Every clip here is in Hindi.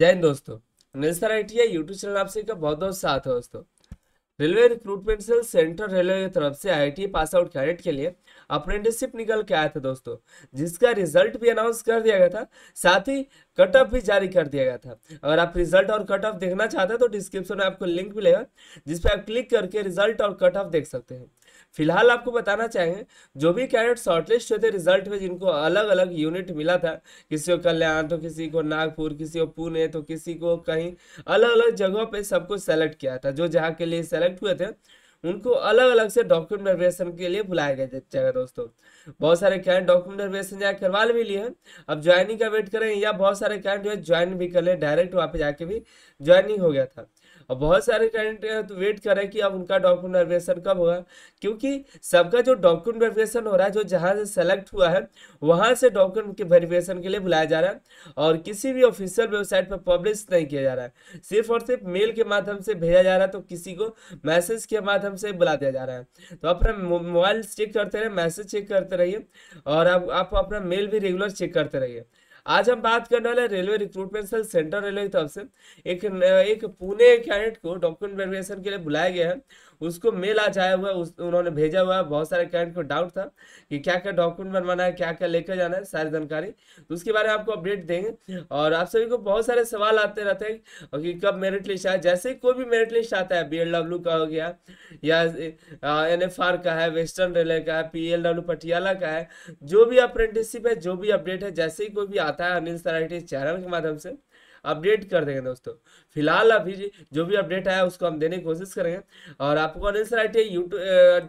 जय हिंद दोस्तों यूट्यूब चैनल आप सभी का बहुत बहुत साथ है दोस्तों railway recruitment cell central railway की तरफ से आई पास आउट कैडेट के लिए अप्रेंटिसशिप निकल के आया था दोस्तों जिसका रिजल्ट भी अनाउंस कर दिया गया था साथ ही कट ऑफ भी जारी कर दिया गया था अगर आप रिजल्ट और कट ऑफ देखना चाहते हैं तो डिस्क्रिप्शन में आपको लिंक मिलेगा जिस पर आप क्लिक करके रिजल्ट और कट ऑफ देख सकते हैं फिलहाल आपको बताना चाहेंगे जो भी कैंडिडेट शॉर्टलिस्ट होते रिजल्ट में जिनको अलग अलग यूनिट मिला था किसी को कल्याण तो किसी को नागपुर किसी को पुणे तो किसी को कहीं अलग अलग जगहों पर सबको सेलेक्ट किया था जो जहाँ के लिए सेलेक्ट हुए थे उनको अलग अलग से डॉक्यूमेंट वेरिफिकेशन के लिए बुलाया गया जाएगा दोस्तों बहुत सारे कैंड डॉक्यूमेंट वेरिफिकेशन जाए करवा भी लिए हैं अब ज्वाइनिंग का वेट करें या बहुत सारे कैंट जो है ज्वाइन भी कर लें डायरेक्ट वहाँ पे जाके भी ज्वाइनिंग हो गया था और बहुत सारे कैंडिडेट तो वेट कर रहे हैं कि अब उनका डॉक्यूमेंट वेरिफिकेशन कब होगा क्योंकि सबका जो डॉक्यूमेंट वेरिफिकेशन हो रहा है जो जहाँ से सेलेक्ट हुआ है वहाँ से डॉक्यूमेंट के वेरिफिकेशन के लिए बुलाया जा रहा है और किसी भी ऑफिशियल वेबसाइट पर पब्लिश नहीं किया जा रहा है सिर्फ और सिर्फ मेल के माध्यम से भेजा जा रहा है तो किसी को मैसेज के माध्यम से बुला दिया जा रहा है तो अपना मोबाइल चेक करते रहिए मैसेज चेक करते रहिए और आप अपना मेल भी रेगुलर चेक करते रहिए आज हम बात करने वाले railway recruitment cell central railway की तरफ से एक एक पुणे कैंडिडेट को डॉक्यूमेंट वेरिफिकेशन के लिए बुलाया गया है उसको मेल आज आया हुआ उस उन्होंने भेजा हुआ है बहुत सारे कैंडिडेट को डाउट था कि क्या क्या डॉक्यूमेंट बनवाना है क्या क्या लेकर जाना है सारी जानकारी तो उसके बारे में आपको अपडेट देंगे और आप सभी को बहुत सारे सवाल आते रहते हैं और कि कब मेरिट लिस्ट आया जैसे कोई भी मेरिट लिस्ट आता है बी का हो गया या एन का है वेस्टर्न रेलवे का है पी पटियाला का है जो भी अप्रेंटिसिप है जो भी अपडेट है जैसे ही कोई भी आता है अनिल सराइटी चैनल के माध्यम से अपडेट कर देंगे दोस्तों फिलहाल अभी जो भी अपडेट आया उसको हम देने की कोशिश करेंगे और आपको Anil sir I T YouTube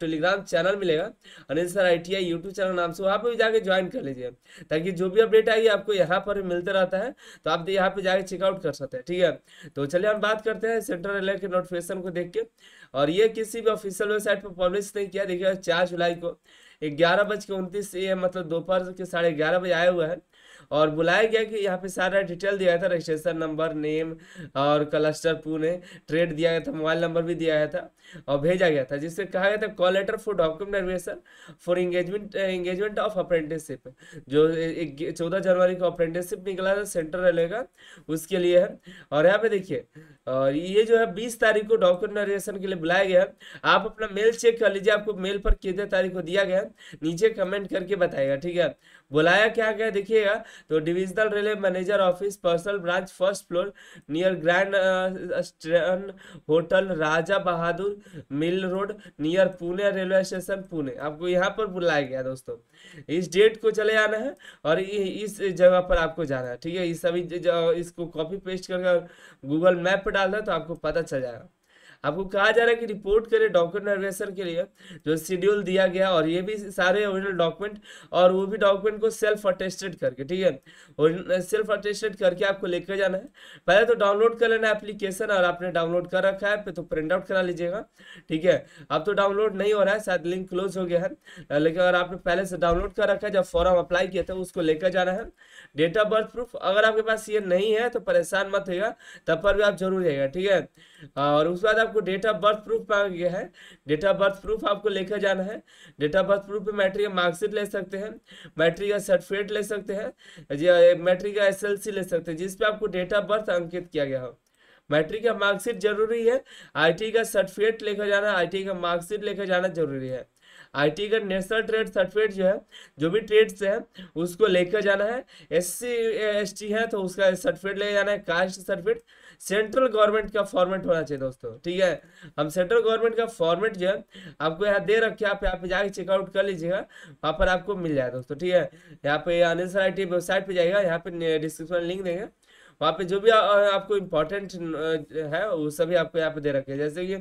Telegram channel मिलेगा Anil sir I T YouTube channel नाम से वहाँ पर भी जाके ज्वाइन कर लीजिए ताकि जो भी अपडेट आएगी आपको यहाँ पर मिलता रहता है तो आप यहाँ पर जाके चेकआउट कर सकते हैं ठीक है तो चलिए हम बात करते हैं सेंट्रल रेलवे के नोटिफिकेशन को देख के और ये किसी भी ऑफिशियल वेबसाइट पर पब्लिश नहीं किया देखिए चार जुलाई को ग्यारह बज के उनतीस मतलब दोपहर के साढ़े ग्यारह बजे आया हुआ है और बुलाया गया कि यहाँ पे सारा डिटेल दिया था रजिस्ट्रेशन नंबर नेम और क्लस्टर पुणे ट्रेड दिया गया था मोबाइल नंबर भी दिया गया था और भेजा गया था जिससे कहा गया था call letter for document admission for engagement engagement of apprenticeship जो चौदह जनवरी को अप्रेंटिसशिप निकला था सेंटर रेलवे का उसके लिए है और यहाँ पे देखिए और ये जो है बीस तारीख को डॉक्यूमेंट एडमिशन के लिए बुलाया गया आप अपना मेल चेक कर लीजिए आपको मेल पर कितने तारीख को दिया गया नीचे कमेंट करके बताएगा ठीक है बुलाया क्या गया देखिएगा तो divisional railway manager office personal branch first floor near grand hotel Raja Bahadur mill road near Pune railway station Pune आपको यहाँ पर बुलाया गया दोस्तों इस डेट को चले आना है और इस जगह पर आपको जाना है ठीक है इस सभी इसको कॉपी पेस्ट करके गूगल मैप पर डालना दें तो आपको पता चल जाएगा आपको कहा जा रहा है कि रिपोर्ट करें डॉक्यूमेंट वेरिफिकेशन के लिए जो शेड्यूल दिया गया और ये भी सारे ओरिजिनल डॉक्यूमेंट और वो भी डॉक्यूमेंट को सेल्फ अटेस्टेड करके ठीक है सेल्फ अटेस्टेड करके आपको लेकर जाना है पहले तो डाउनलोड कर लेना एप्लीकेशन और आपने डाउनलोड कर रखा है तो प्रिंट आउट करा लीजिएगा ठीक है अब तो डाउनलोड नहीं हो रहा है शायद लिंक क्लोज हो गया है लेकिन अगर आपने पहले से डाउनलोड कर रखा है जब फॉर्म अप्लाई किया था उसको लेकर जाना है डेट ऑफ बर्थ प्रूफ अगर आपके पास ये नहीं है तो परेशान मत होगा तब पर भी आप जरूर जाएगा ठीक है और उसके बाद आपको डेट ऑफ बर्थ प्रूफ गया है डेट ऑफ बर्थ प्रूफ आपको लेकर जाना है डेट ऑफ बर्थ प्रूफ में मैट्रिक का मार्कशीट ले सकते हैं मैट्रिक का सर्टिफिकेट ले सकते हैं मैट्रिक का एस ले सकते हैं जिसपे आपको डेट ऑफ बर्थ अंकित किया गया हो मैट्रिक का मार्कशीट जरूरी है आईटी का सर्टिफिकेट लेकर जाना आईटी का मार्कशीट लेकर जाना जरूरी है आरटी का नेशनल ट्रेड सर्टिफिकेट जो है जो भी ट्रेड्स है उसको लेकर जाना है एससी एसटी है तो उसका सर्टिफिकेट ले जाना है कास्ट सर्टिफिकेट सेंट्रल गवर्नमेंट का फॉर्मेट होना चाहिए दोस्तों ठीक है हम सेंट्रल गवर्नमेंट का फॉर्मेट जो है आपको यहाँ दे रखे आप यहाँ पे जाके चेकआउट कर लीजिएगा वहाँ पर आपको मिल जाए दोस्तों ठीक है यहाँ पे अनिल सर आई वेबसाइट पर जाइएगा यहाँ पे डिस्क्रिप्शन लिंक देंगे वहाँ पे जो भी आ, आपको इम्पोर्टेंट है वो सभी आपको यहाँ पे दे रखे हैं जैसे कि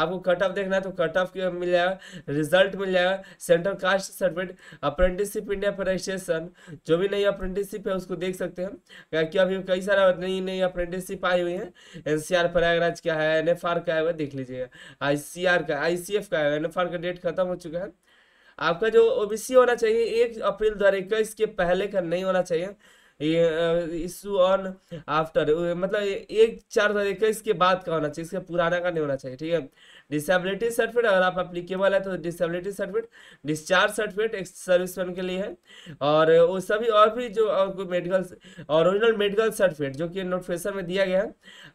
आपको कट ऑफ देखना है तो कट ऑफ मिल जाएगा रिजल्ट मिल जाएगा central caste certificate apprenticeship India पर रजिस्ट्रेशन जो भी नई अप्रेंटिसशिप है उसको देख सकते हैं क्योंकि अभी कई सारा नई नई अप्रेंटिसशिप आई हुई है एन प्रयागराज का है एन एफ का है वह देख लीजिएगा आई का आई का है एन का डेट खत्म हो चुका है आपका जो ओबीसी होना चाहिए एक अप्रैल दो हज़ार इक्कीस के पहले का नहीं होना चाहिए इशू ऑन आफ्टर मतलब एक चार इक्कीस के बाद का होना चाहिए इसका पुराना का नहीं होना चाहिए ठीक है डिसेबिलिटी सर्टिफिकेट अगर आप अप्लीकेबल है तो disability certificate discharge certificate ex serviceman के लिए है और वो सभी और भी जो आपको मेडिकल ओरिजिनल मेडिकल सर्टिफिकेट जो कि नोटिफिकेशन में दिया गया है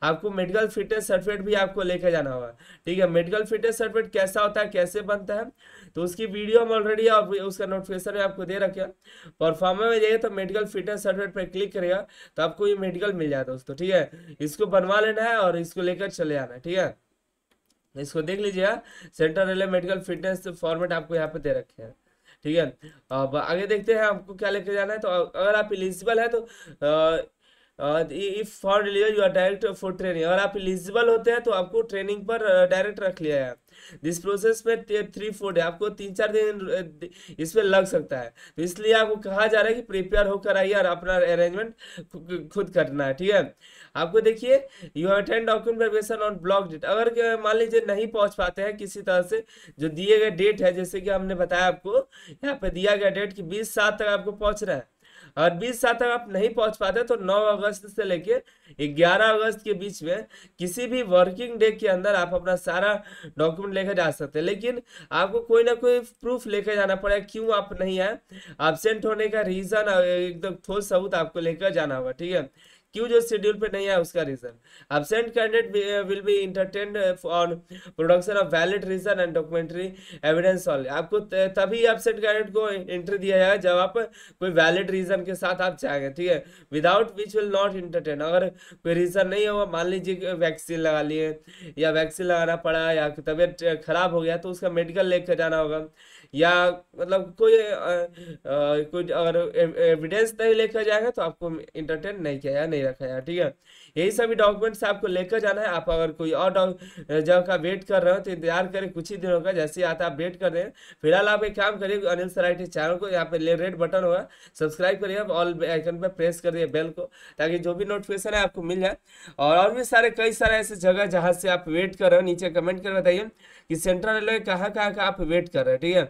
आपको मेडिकल फिटनेस सर्टिफिकेट भी आपको लेकर जाना होगा ठीक है मेडिकल फिटनेस सर्टिफिकेट कैसा होता है कैसे बनता है तो उसकी वीडियो हम ऑलरेडी आप उसका नोटिफिकेशन में आपको दे रखे परफॉर्मर में जाइए तो मेडिकल फिटनेस सर्टिफिकेट पर क्लिक करेगा तो आपको ये मेडिकल मिल जाता है दोस्तों ठीक है इसको बनवा लेना है और इसको लेकर चले जाना है ठीक है इसको देख लीजिए central railway medical fitness format आपको यहाँ पे दे रखे हैं ठीक है अब आगे देखते हैं आपको क्या लेके जाना है तो अगर आप एलिजिबल है तो if for deliver you are direct for training अगर आप एलिजिबल होते हैं तो आपको ट्रेनिंग पर डायरेक्ट uh, रख लिया है दिस प्रोसेस में थ्री फोर डे आपको तीन चार दिन uh, इसमें लग सकता है तो इसलिए आपको कहा जा रहा है कि प्रिपेयर होकर आइए और अपना अरेंजमेंट खुद करना है ठीक है आपको देखिए you attend document preparation on block date अगर मान लीजिए नहीं पहुंच पाते हैं किसी तरह से जो दिए गए डेट है जैसे कि हमने बताया आपको यहाँ पे दिया गया डेट कि बीस सात तक आपको पहुँचना है और बीस साल तक आप नहीं पहुंच पाते तो 9 अगस्त से लेकर 11 अगस्त के बीच में किसी भी वर्किंग डे के अंदर आप अपना सारा डॉक्यूमेंट लेकर जा सकते हैं लेकिन आपको कोई ना कोई प्रूफ लेकर जाना पड़ेगा क्यों आप नहीं आए एबसेंट होने का रीज़न एकदम ठोस सबूत आपको लेकर जाना होगा ठीक है क्यों जो शेड्यूल पे नहीं है उसका reason absent candidate will be entertain on production of valid reason and documentary evidence all आपको तभी एबसेंट कैंडिडेट को एंट्री दिया जाएगा जब आप कोई वैलिड रीजन के साथ आप जाएंगे ठीक है without which will not entertain अगर कोई रीजन नहीं होगा मान लीजिए वैक्सीन लगा लिए या वैक्सीन लगाना पड़ा या तबीयत खराब हो गया तो उसका मेडिकल लेकर जाना होगा या मतलब कोई कुछ अगर एविडेंस नहीं लेकर जाएगा तो आपको इंटरटेन नहीं किया या नहीं रखा जाए ठीक है यही सभी डॉक्यूमेंट्स आपको लेकर जाना है आप अगर कोई और जगह का वेट कर रहे हो तो इंतजार करें कुछ ही दिनों का जैसे आता आप वेट कर रहे हैं फिलहाल आप एक काम करिए अनिल सराइटी चैनल को यहाँ पे रेड बटन होगा सब्सक्राइब करिए ऑल आइकन पर प्रेस करिए बेल को ताकि जो भी नोटिफिकेशन है आपको मिल जाए और और भी सारे कई सारे ऐसे जगह जहाँ से आप वेट कर रहे हो नीचे कमेंट कर बताइए कि सेंट्रल रेलवे कहाँ कहाँ का आप वेट कर रहे हैं ठीक है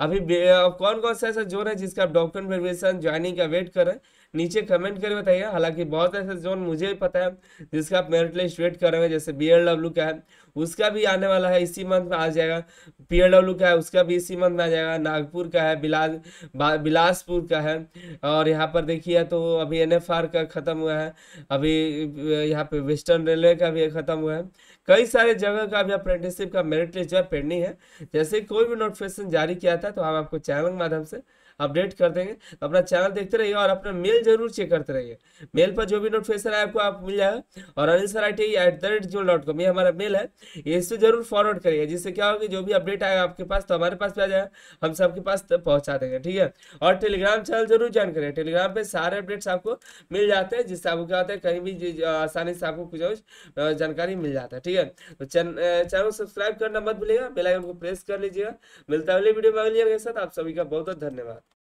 अभी कौन कौन सा ऐसा जोन है जिसका आप डॉक्टर प्रिपरेशन ज्वाइनिंग का वेट कर रहे हैं नीचे कमेंट करके बताइए हालांकि बहुत ऐसे जोन मुझे भी पता है जिसका आप मेरिट लिस्ट वेट कर रहे हैं जैसे बी डब्ल्यू का है उसका भी आने वाला है इसी मंथ में आ जाएगा पी डब्ल्यू का है उसका भी इसी मंथ में आ जाएगा नागपुर का है बिलास बिलासपुर का है और यहाँ पर देखिए तो अभी एन का ख़त्म हुआ है अभी यहाँ पे वेस्टर्न रेलवे का भी ख़त्म हुआ है कई सारे जगह का अभी अप्रेंटिसिप का मेरिट लिस्ट जो है पेंडिंग है जैसे कोई भी नोटिफिकेशन जारी किया आता है तो हम आपको चैनल के माध्यम से अपडेट कर देंगे तो अपना चैनल देखते रहिए और अपना मेल जरूर चेक करते रहिए मेल पर जो भी नोटिफिकेशन है आपको आप मिल जाएगा और Anil sir I T at the rate G dot com ये हमारा मेल है इससे जरूर फॉरवर्ड करिए जिससे क्या होगा जो भी अपडेट आएगा आपके पास तो हमारे पास भी आ जाएगा हम सबके पास पहुँचा देंगे ठीक है और टेलीग्राम चैनल जरूर ज्वाइन करिए टेलीग्राम पर सारे अपडेट्स आपको मिल जाते हैं जिससे आपको क्या होता है कहीं भी आसानी से आपको कुछ जानकारी मिल जाता है ठीक है तो चैनल को सब्सक्राइब करना मत भूलिएगा बेलाइकन को प्रेस कर लीजिएगा मिलता है अगले वीडियो में अगली साथ आप सभी का बहुत बहुत धन्यवाद